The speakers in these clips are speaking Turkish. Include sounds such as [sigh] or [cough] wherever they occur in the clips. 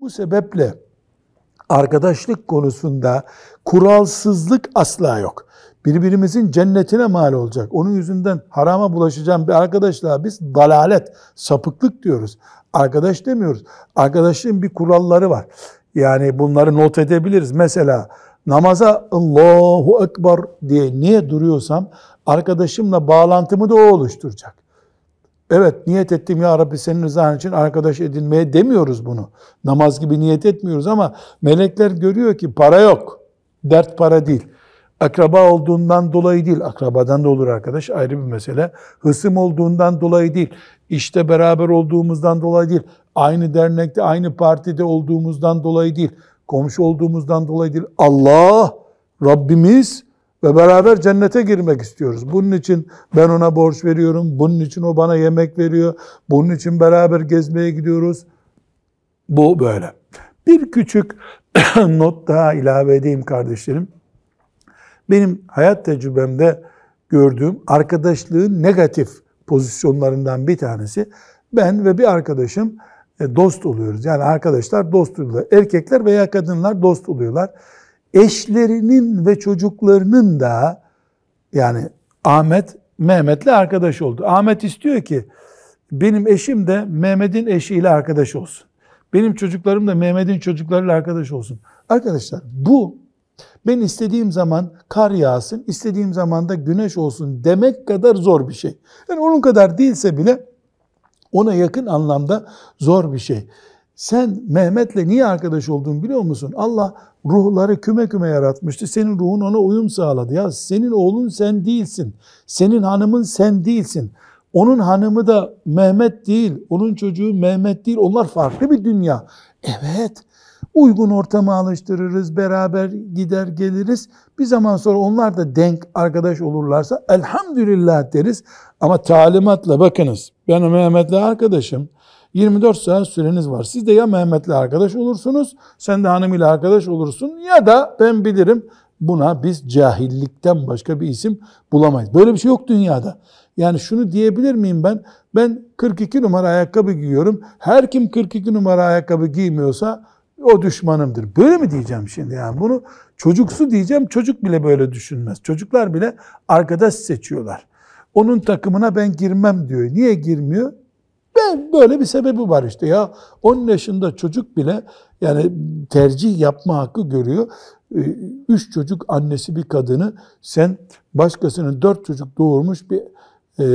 Bu sebeple arkadaşlık konusunda kuralsızlık asla yok. Birbirimizin cennetine mal olacak. Onun yüzünden harama bulaşacağım bir arkadaşla biz dalalet, sapıklık diyoruz. Arkadaş demiyoruz. Arkadaşlığın bir kuralları var. Yani bunları not edebiliriz. Mesela namaza Allahu Ekber diye niye duruyorsam arkadaşımla bağlantımı da o oluşturacak. Evet niyet ettim ya Rabbi senin rızan için arkadaş edinmeye demiyoruz bunu. Namaz gibi niyet etmiyoruz ama melekler görüyor ki para yok. Dert para değil. Akraba olduğundan dolayı değil. Akrabadan da olur arkadaş ayrı bir mesele. Hısım olduğundan dolayı değil. İşte beraber olduğumuzdan dolayı değil. Aynı dernekte, aynı partide olduğumuzdan dolayı değil. Komşu olduğumuzdan dolayı değil. Allah Rabbimiz ve beraber cennete girmek istiyoruz. Bunun için ben ona borç veriyorum, bunun için o bana yemek veriyor, bunun için beraber gezmeye gidiyoruz. Bu böyle. Bir küçük [clears throat] not daha ilave edeyim kardeşlerim. Benim hayat tecrübemde gördüğüm arkadaşlığın negatif pozisyonlarından bir tanesi ben ve bir arkadaşım e, dost oluyoruz. Yani arkadaşlar dost oluyorlar. Erkekler veya kadınlar dost oluyorlar eşlerinin ve çocuklarının da yani Ahmet Mehmet'le arkadaş oldu. Ahmet istiyor ki benim eşim de Mehmet'in eşiyle arkadaş olsun. Benim çocuklarım da Mehmet'in çocuklarıyla arkadaş olsun. Arkadaşlar bu ben istediğim zaman kar yağsın, istediğim zaman da güneş olsun demek kadar zor bir şey. Yani onun kadar değilse bile ona yakın anlamda zor bir şey. Sen Mehmet'le niye arkadaş oldun biliyor musun? Allah ruhları küme küme yaratmıştı. Senin ruhun ona uyum sağladı. Ya senin oğlun sen değilsin. Senin hanımın sen değilsin. Onun hanımı da Mehmet değil. Onun çocuğu Mehmet değil. Onlar farklı bir dünya. Evet. Uygun ortama alıştırırız. Beraber gider geliriz. Bir zaman sonra onlar da denk arkadaş olurlarsa elhamdülillah deriz. Ama talimatla bakınız. Ben Mehmet'le arkadaşım. 24 saat süreniz var. Siz de ya Mehmet'le arkadaş olursunuz, sen de hanımıyla arkadaş olursun ya da ben bilirim buna biz cahillikten başka bir isim bulamayız. Böyle bir şey yok dünyada. Yani şunu diyebilir miyim ben? Ben 42 numara ayakkabı giyiyorum. Her kim 42 numara ayakkabı giymiyorsa o düşmanımdır. Böyle mi diyeceğim şimdi yani? Bunu çocuksu diyeceğim. Çocuk bile böyle düşünmez. Çocuklar bile arkadaş seçiyorlar. Onun takımına ben girmem diyor. Niye girmiyor? Ben böyle bir sebebi var işte ya. 10 yaşında çocuk bile yani tercih yapma hakkı görüyor. Ee, üç çocuk annesi bir kadını sen başkasının dört çocuk doğurmuş bir e,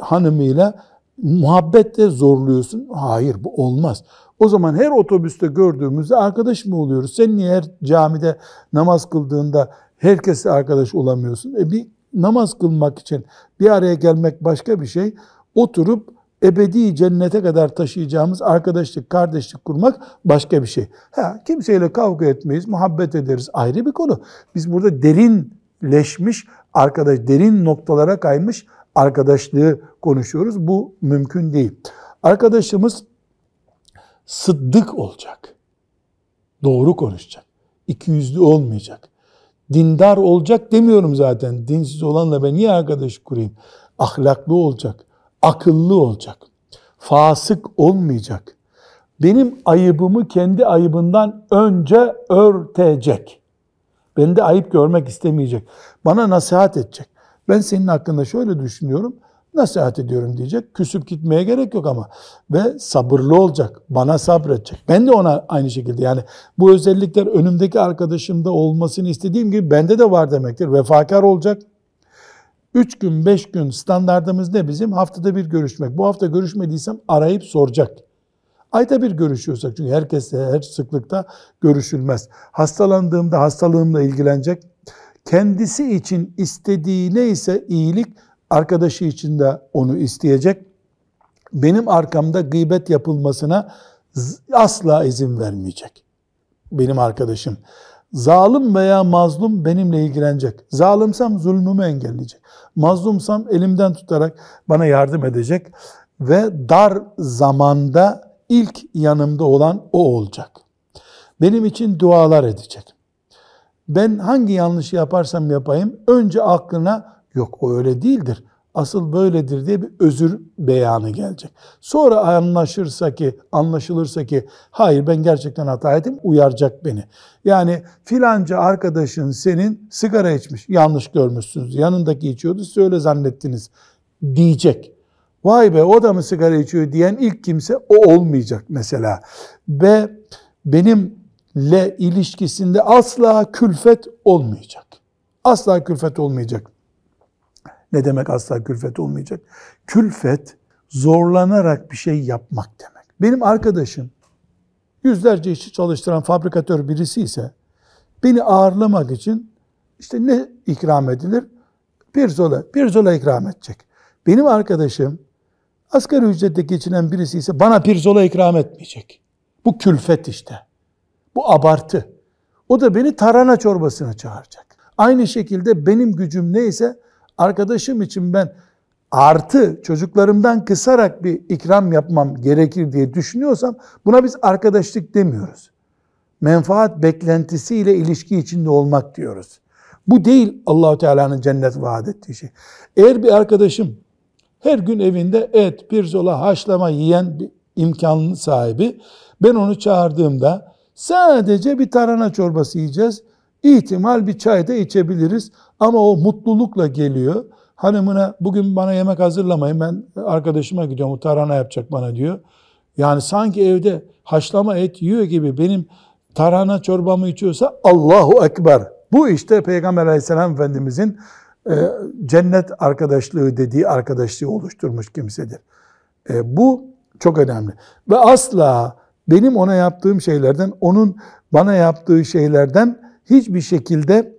hanımıyla muhabbette zorluyorsun. Hayır bu olmaz. O zaman her otobüste gördüğümüzde arkadaş mı oluyoruz? Sen niye her camide namaz kıldığında herkesle arkadaş olamıyorsun? E bir namaz kılmak için bir araya gelmek başka bir şey. Oturup ebedi cennete kadar taşıyacağımız arkadaşlık, kardeşlik kurmak başka bir şey. Ha, kimseyle kavga etmeyiz, muhabbet ederiz ayrı bir konu. Biz burada derinleşmiş arkadaş, derin noktalara kaymış arkadaşlığı konuşuyoruz. Bu mümkün değil. Arkadaşımız sıddık olacak. Doğru konuşacak. İkiyüzlü olmayacak. Dindar olacak demiyorum zaten. Dinsiz olanla ben niye arkadaş kurayım? Ahlaklı olacak akıllı olacak. Fasık olmayacak. Benim ayıbımı kendi ayıbından önce örtecek. Beni de ayıp görmek istemeyecek. Bana nasihat edecek. Ben senin hakkında şöyle düşünüyorum. Nasihat ediyorum diyecek. Küsüp gitmeye gerek yok ama. Ve sabırlı olacak. Bana sabredecek. Ben de ona aynı şekilde yani bu özellikler önümdeki arkadaşımda olmasını istediğim gibi bende de var demektir. Vefakar olacak 3 gün 5 gün standartımız ne bizim? Haftada bir görüşmek. Bu hafta görüşmediysem arayıp soracak. Ayda bir görüşüyorsak çünkü herkesle her sıklıkta görüşülmez. Hastalandığımda hastalığımla ilgilenecek. Kendisi için istediği neyse iyilik arkadaşı için de onu isteyecek. Benim arkamda gıybet yapılmasına asla izin vermeyecek. Benim arkadaşım. Zalim veya mazlum benimle ilgilenecek. Zalimsem zulmümü engelleyecek. Mazlumsam elimden tutarak bana yardım edecek. Ve dar zamanda ilk yanımda olan o olacak. Benim için dualar edecek. Ben hangi yanlışı yaparsam yapayım önce aklına yok o öyle değildir asıl böyledir diye bir özür beyanı gelecek. Sonra anlaşırsa ki, anlaşılırsa ki hayır ben gerçekten hata ettim uyaracak beni. Yani filanca arkadaşın senin sigara içmiş, yanlış görmüşsünüz, yanındaki içiyordu siz öyle zannettiniz diyecek. Vay be o da mı sigara içiyor diyen ilk kimse o olmayacak mesela. Ve benimle ilişkisinde asla külfet olmayacak. Asla külfet olmayacak. Ne demek asla külfet olmayacak? Külfet zorlanarak bir şey yapmak demek. Benim arkadaşım yüzlerce işçi çalıştıran fabrikatör birisi ise beni ağırlamak için işte ne ikram edilir? Pirzola, pirzola ikram edecek. Benim arkadaşım asgari ücretle geçinen birisi ise bana pirzola ikram etmeyecek. Bu külfet işte. Bu abartı. O da beni tarhana çorbasına çağıracak. Aynı şekilde benim gücüm neyse arkadaşım için ben artı çocuklarımdan kısarak bir ikram yapmam gerekir diye düşünüyorsam buna biz arkadaşlık demiyoruz. Menfaat beklentisiyle ilişki içinde olmak diyoruz. Bu değil Allahu Teala'nın cennet vaat ettiği şey. Eğer bir arkadaşım her gün evinde et, pirzola, haşlama yiyen bir imkanlı sahibi ben onu çağırdığımda sadece bir tarhana çorbası yiyeceğiz İhtimal bir çay da içebiliriz ama o mutlulukla geliyor. Hanımına bugün bana yemek hazırlamayın ben arkadaşıma gidiyorum o tarhana yapacak bana diyor. Yani sanki evde haşlama et yiyor gibi benim tarhana çorbamı içiyorsa Allahu Ekber. Bu işte Peygamber aleyhisselam Efendimizin e, cennet arkadaşlığı dediği arkadaşlığı oluşturmuş kimsedir. E, bu çok önemli. Ve asla benim ona yaptığım şeylerden, onun bana yaptığı şeylerden hiçbir şekilde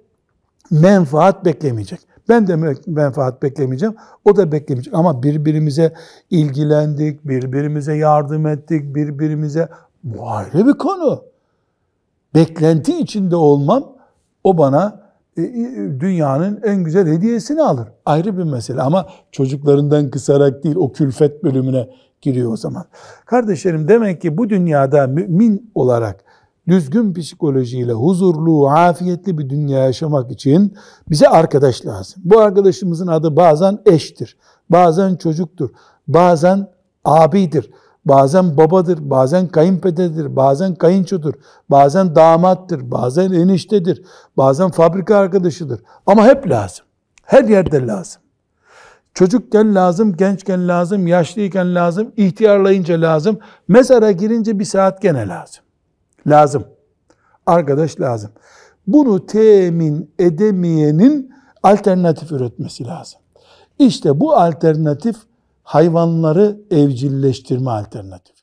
menfaat beklemeyecek. Ben de menfaat beklemeyeceğim, o da beklemeyecek. Ama birbirimize ilgilendik, birbirimize yardım ettik, birbirimize... Bu ayrı bir konu. Beklenti içinde olmam, o bana e, e, dünyanın en güzel hediyesini alır. Ayrı bir mesele ama çocuklarından kısarak değil o külfet bölümüne giriyor o zaman. Kardeşlerim demek ki bu dünyada mümin olarak düzgün psikolojiyle huzurlu, afiyetli bir dünya yaşamak için bize arkadaş lazım. Bu arkadaşımızın adı bazen eştir, bazen çocuktur, bazen abidir, bazen babadır, bazen kayınpededir, bazen kayınçodur, bazen damattır, bazen eniştedir, bazen fabrika arkadaşıdır. Ama hep lazım. Her yerde lazım. Çocukken lazım, gençken lazım, yaşlıyken lazım, ihtiyarlayınca lazım, mezara girince bir saat gene lazım lazım. Arkadaş lazım. Bunu temin edemeyenin alternatif üretmesi lazım. İşte bu alternatif hayvanları evcilleştirme alternatifi.